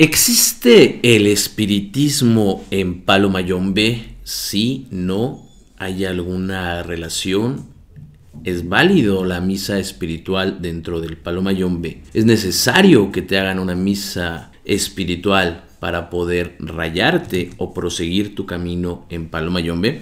¿Existe el espiritismo en Palo Mayombe? Sí, no. ¿Hay alguna relación? ¿Es válido la misa espiritual dentro del Palo Mayombe? ¿Es necesario que te hagan una misa espiritual para poder rayarte o proseguir tu camino en Palo Mayombe?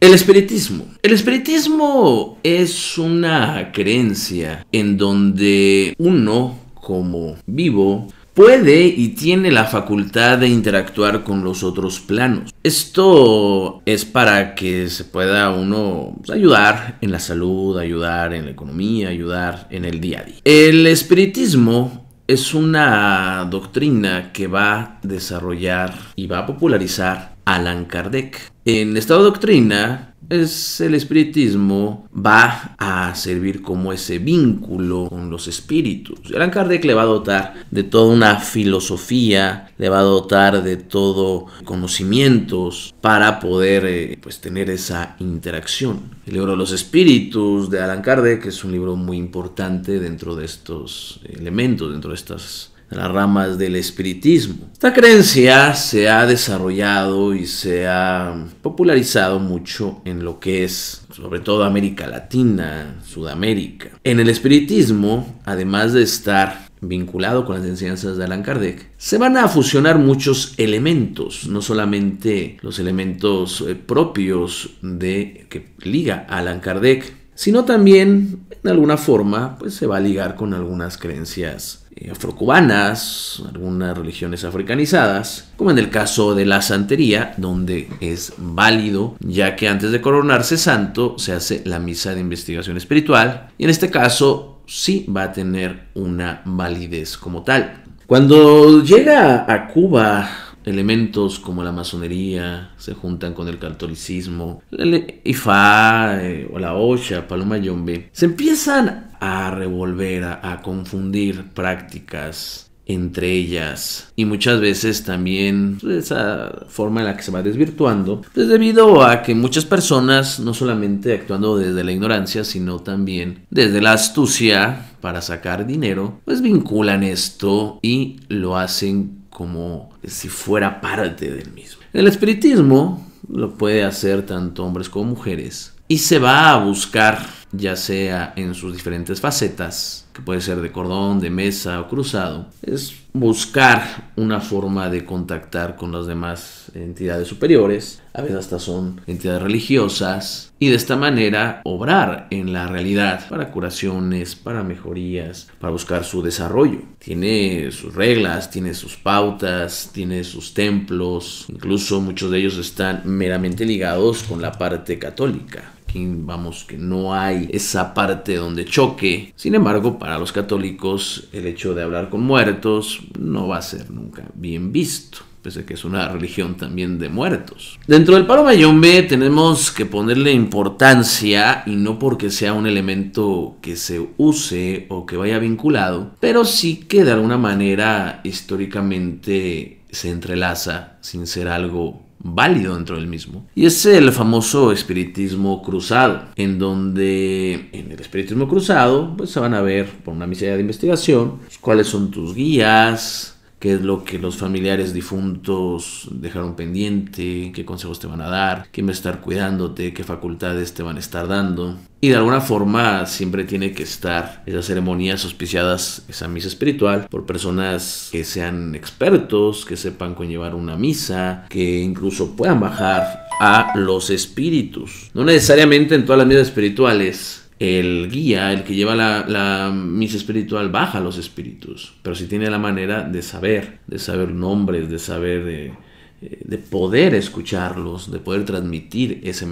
El espiritismo. El espiritismo es una creencia en donde uno como vivo, puede y tiene la facultad de interactuar con los otros planos. Esto es para que se pueda uno pues, ayudar en la salud, ayudar en la economía, ayudar en el día a día. El espiritismo es una doctrina que va a desarrollar y va a popularizar Alan Kardec. En esta doctrina es el espiritismo va a servir como ese vínculo con los espíritus. Alan Kardec le va a dotar de toda una filosofía, le va a dotar de todo conocimientos para poder eh, pues tener esa interacción. El libro los espíritus de Alan Kardec es un libro muy importante dentro de estos elementos, dentro de estas las ramas del espiritismo. Esta creencia se ha desarrollado y se ha popularizado mucho en lo que es sobre todo América Latina, Sudamérica. En el espiritismo, además de estar vinculado con las enseñanzas de Allan Kardec, se van a fusionar muchos elementos, no solamente los elementos eh, propios de que liga a Allan Kardec, sino también en alguna forma pues se va a ligar con algunas creencias eh, afrocubanas, algunas religiones africanizadas, como en el caso de la santería, donde es válido, ya que antes de coronarse santo se hace la misa de investigación espiritual, y en este caso sí va a tener una validez como tal. Cuando llega a Cuba, elementos como la masonería se juntan con el catolicismo, el IFA eh, o la Ocha, Paloma Yombe, se empiezan a revolver, a, confundir prácticas entre ellas y muchas veces también pues, esa forma en la que se va desvirtuando pues debido a que muchas personas no solamente actuando desde la ignorancia sino también desde la astucia para sacar dinero pues vinculan esto y lo hacen como si fuera parte del mismo el espiritismo lo puede hacer tanto hombres como mujeres y se va a buscar ya sea en sus diferentes facetas, que puede ser de cordón, de mesa o cruzado, es buscar una forma de contactar con las demás entidades superiores, a veces hasta son entidades religiosas, y de esta manera obrar en la realidad para curaciones, para mejorías, para buscar su desarrollo. Tiene sus reglas, tiene sus pautas, tiene sus templos, incluso muchos de ellos están meramente ligados con la parte católica vamos, que no hay esa parte donde choque. Sin embargo, para los católicos, el hecho de hablar con muertos no va a ser nunca bien visto pese a que es una religión también de muertos. Dentro del paro mayombe tenemos que ponerle importancia y no porque sea un elemento que se use o que vaya vinculado, pero sí que de alguna manera históricamente se entrelaza sin ser algo válido dentro del mismo. Y es el famoso espiritismo cruzado, en donde en el espiritismo cruzado pues se van a ver por una miseria de investigación pues, cuáles son tus guías, qué es lo que los familiares difuntos dejaron pendiente, qué consejos te van a dar, quién va a estar cuidándote, qué facultades te van a estar dando. Y de alguna forma siempre tiene que estar esas ceremonias auspiciadas, esa misa espiritual, por personas que sean expertos, que sepan conllevar una misa, que incluso puedan bajar a los espíritus. No necesariamente en todas las misas espirituales el guía, el que lleva la, misa espiritual, baja los espíritus, pero si tiene la manera de saber, de saber nombres, de saber eh, eh, de, poder escucharlos, de poder transmitir ese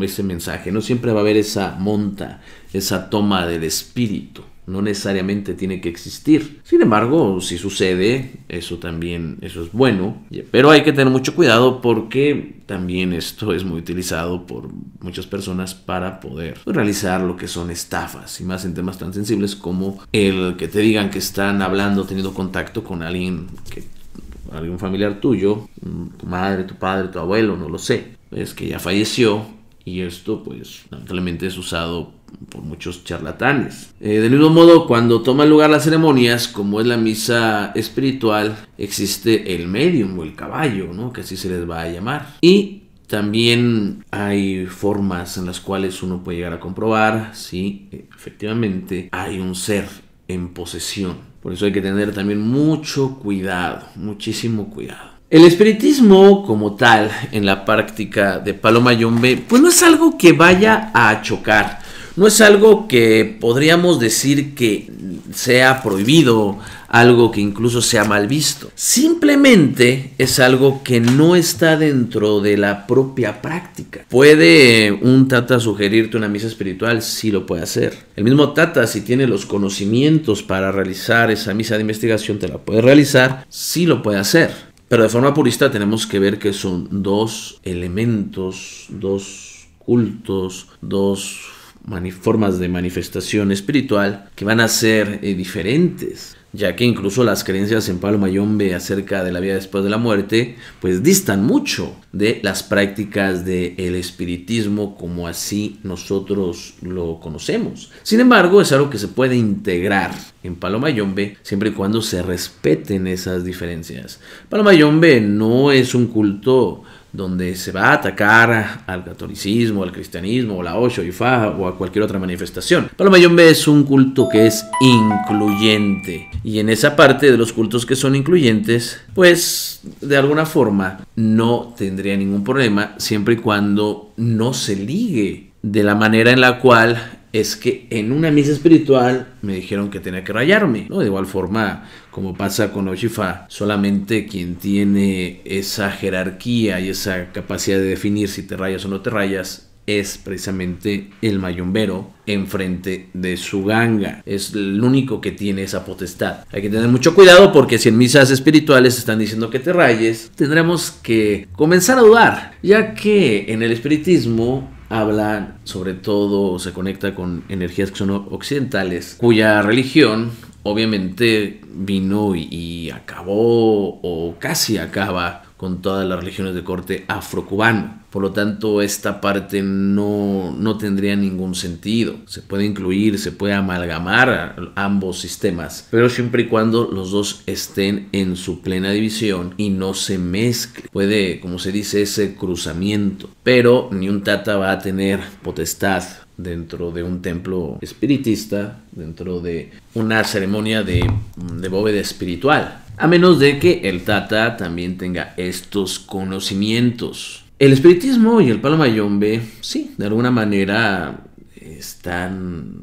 ese mensaje. No siempre va a haber esa monta, esa toma del espíritu no necesariamente tiene que existir. Sin embargo, si sucede, eso también eso es bueno, pero hay que tener mucho cuidado porque también esto es muy utilizado por muchas personas para poder realizar lo que son estafas y más en temas tan sensibles como el que te digan que están hablando, teniendo contacto con alguien que algún familiar tuyo, mm, tu madre, tu padre, tu abuelo, no lo sé, es que ya falleció y esto pues lamentablemente es usado por muchos charlatanes. Eh, del mismo modo, cuando toman lugar las ceremonias, como es la misa espiritual, existe el medium o el caballo, ¿no? que así se les va a llamar. Y también hay formas en las cuales uno puede llegar a comprobar si efectivamente hay un ser en posesión. Por eso hay que tener también mucho cuidado, muchísimo cuidado. El espiritismo como tal en la práctica de Paloma Yombe, pues no es algo que vaya a chocar no es algo que podríamos decir que sea prohibido, algo que incluso sea mal visto. Simplemente es algo que no está dentro de la propia práctica. ¿Puede un tata sugerirte una misa espiritual? Sí lo puede hacer. El mismo tata, si tiene los conocimientos para realizar esa misa de investigación, te la puede realizar, sí lo puede hacer. Pero de forma purista tenemos que ver que son dos elementos, dos cultos, dos formas de manifestación espiritual que van a ser eh, diferentes, ya que incluso las creencias en Palo Mayombe acerca de la vida después de la muerte, pues distan mucho de las prácticas del el espiritismo como así nosotros lo conocemos. Sin embargo, es algo que se puede integrar en Paloma Yombe siempre y cuando se respeten esas diferencias. Paloma Yombe no es un culto donde se va a atacar al catolicismo, al cristianismo, o la Osho, fa, o a cualquier otra manifestación. Paloma Yombe es un culto que es incluyente y en esa parte de los cultos que son incluyentes, pues de alguna forma no tendría ningún problema siempre y cuando no se ligue de la manera en la cual es que en una misa espiritual me dijeron que tenía que rayarme, De igual forma, como pasa con Oshifa, solamente quien tiene esa jerarquía y esa capacidad de definir si te rayas o no te rayas es precisamente el mayumbero enfrente de su ganga. Es el único que tiene esa potestad. Hay que tener mucho cuidado porque si en misas espirituales están diciendo que te rayes, tendremos que comenzar a dudar, ya que en el espiritismo habla sobre todo, se conecta con energías que son occidentales, cuya religión obviamente vino y, y acabó o casi acaba con todas las religiones de corte afrocubano. Por lo tanto, esta parte no, no tendría ningún sentido. Se puede incluir, se puede amalgamar ambos sistemas, pero siempre y cuando los dos estén en su plena división y no se mezcle. Puede, como se dice, ese cruzamiento. Pero ni un tata va a tener potestad dentro de un templo espiritista, dentro de una ceremonia de, de bóveda espiritual a menos de que el Tata también tenga estos conocimientos. El espiritismo y el palo mayombe, sí, de alguna manera están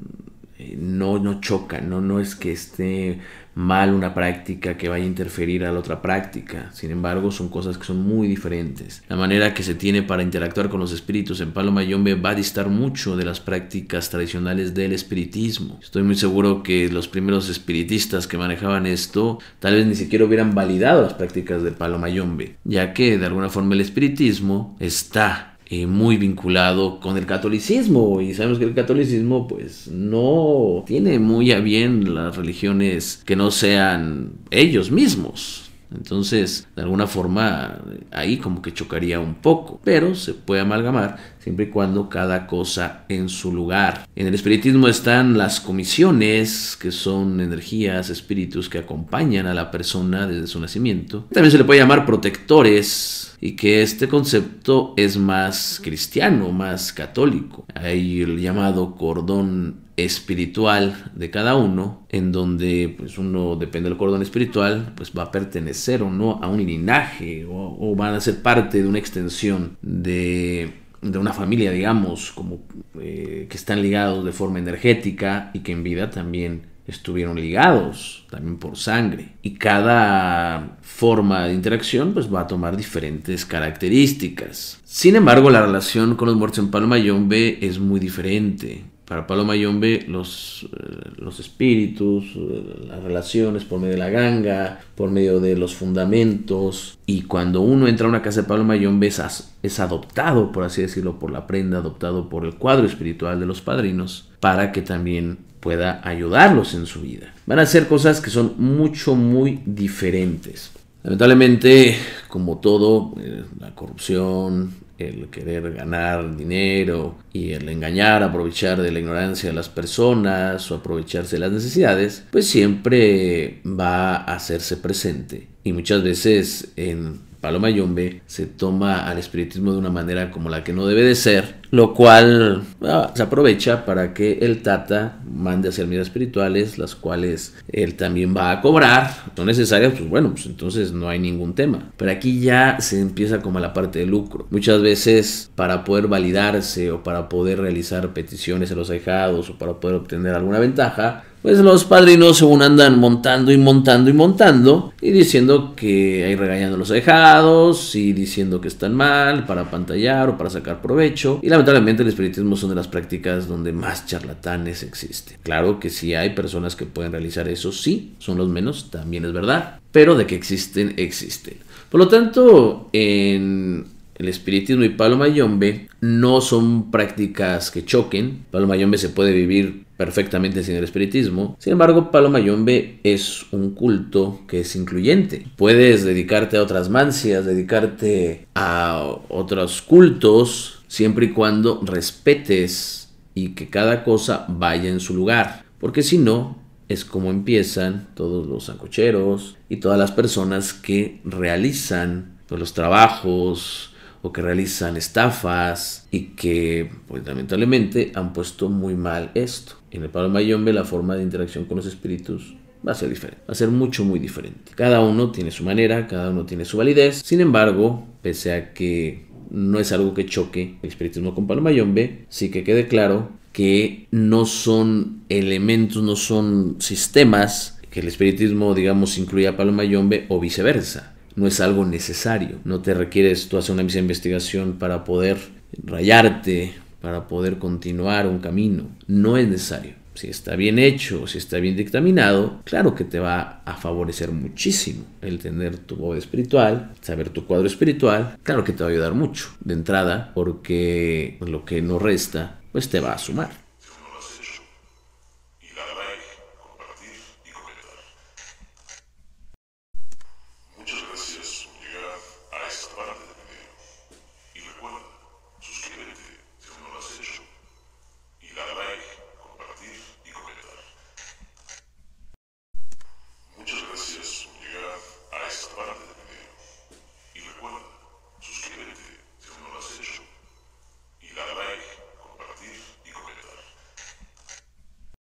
eh, no, no chocan, no, no es que esté mal una práctica que vaya a interferir a la otra práctica. Sin embargo, son cosas que son muy diferentes. La manera que se tiene para interactuar con los espíritus en Palo Mayombe va a distar mucho de las prácticas tradicionales del espiritismo. Estoy muy seguro que los primeros espiritistas que manejaban esto tal vez ni siquiera hubieran validado las prácticas de Palo Mayombe, ya que de alguna forma el espiritismo está eh, muy vinculado con el catolicismo y sabemos que el catolicismo pues no tiene muy a bien las religiones que no sean ellos mismos. Entonces, de alguna forma, ahí como que chocaría un poco, pero se puede amalgamar siempre y cuando cada cosa en su lugar. En el espiritismo están las comisiones, que son energías, espíritus que acompañan a la persona desde su nacimiento. También se le puede llamar protectores y que este concepto es más cristiano, más católico. Hay el llamado cordón espiritual de cada uno, en donde pues uno depende del cordón espiritual, pues va a pertenecer o no a un linaje o, van a ser parte de una extensión de, una familia, digamos, como eh, que están ligados de forma energética y que en vida también estuvieron ligados también por sangre y cada forma de interacción pues va a tomar diferentes características sin embargo la relación con los muertos en Palma Yombe es muy diferente para Paloma Yombe, los, eh, los espíritus, eh, las relaciones por medio de la ganga, por medio de los fundamentos. Y cuando uno entra a una casa de Paloma Mayombe es, es adoptado, por así decirlo, por la prenda, adoptado por el cuadro espiritual de los padrinos, para que también pueda ayudarlos en su vida. Van a ser cosas que son mucho, muy diferentes. Lamentablemente, como todo, eh, la corrupción, el querer ganar dinero y el engañar, aprovechar de la ignorancia de las personas o aprovecharse de las necesidades, pues siempre va a hacerse presente. Y muchas veces en Paloma Yombe se toma al espiritismo de una manera como la que no debe de ser, lo cual ah, se aprovecha para que el Tata mande hacer medidas espirituales, las cuales él también va a cobrar, son necesarias, pues bueno, pues entonces no hay ningún tema. Pero aquí ya se empieza como la parte de lucro. Muchas veces para poder validarse o para poder realizar peticiones a los ahijados o para poder obtener alguna ventaja, pues los padrinos según andan montando y montando y montando y diciendo que hay regañando los dejados y diciendo que están mal para pantallar o para sacar provecho y lamentablemente el espiritismo son de las prácticas donde más charlatanes existen. Claro que si hay personas que pueden realizar eso, sí, son los menos, también es verdad, pero de que existen, existen. Por lo tanto, en el espiritismo y Palo Mayombe no son prácticas que choquen. Palo Mayombe se puede vivir perfectamente sin el espiritismo. Sin embargo, Paloma Yombe es un culto que es incluyente. Puedes dedicarte a otras mancias, dedicarte a otros cultos, siempre y cuando respetes y que cada cosa vaya en su lugar. Porque si no, es como empiezan todos los sancocheros y todas las personas que realizan los trabajos, o que realizan estafas y que pues, lamentablemente han puesto muy mal esto. En el Palo Mayombe la forma de interacción con los espíritus va a ser diferente, va a ser mucho muy diferente. Cada uno tiene su manera, cada uno tiene su validez. Sin embargo, pese a que no es algo que choque el espiritismo con Palo Mayombe, sí que quede claro que no son elementos, no son sistemas que el espiritismo, digamos, incluya a Paloma Mayombe o viceversa no es algo necesario. No te requieres tú hacer una misa investigación para poder rayarte, para poder continuar un camino. No es necesario. Si está bien hecho, si está bien dictaminado, claro que te va a favorecer muchísimo el tener tu voz espiritual, saber tu cuadro espiritual. Claro que te va a ayudar mucho de entrada, porque lo que no resta, pues te va a sumar.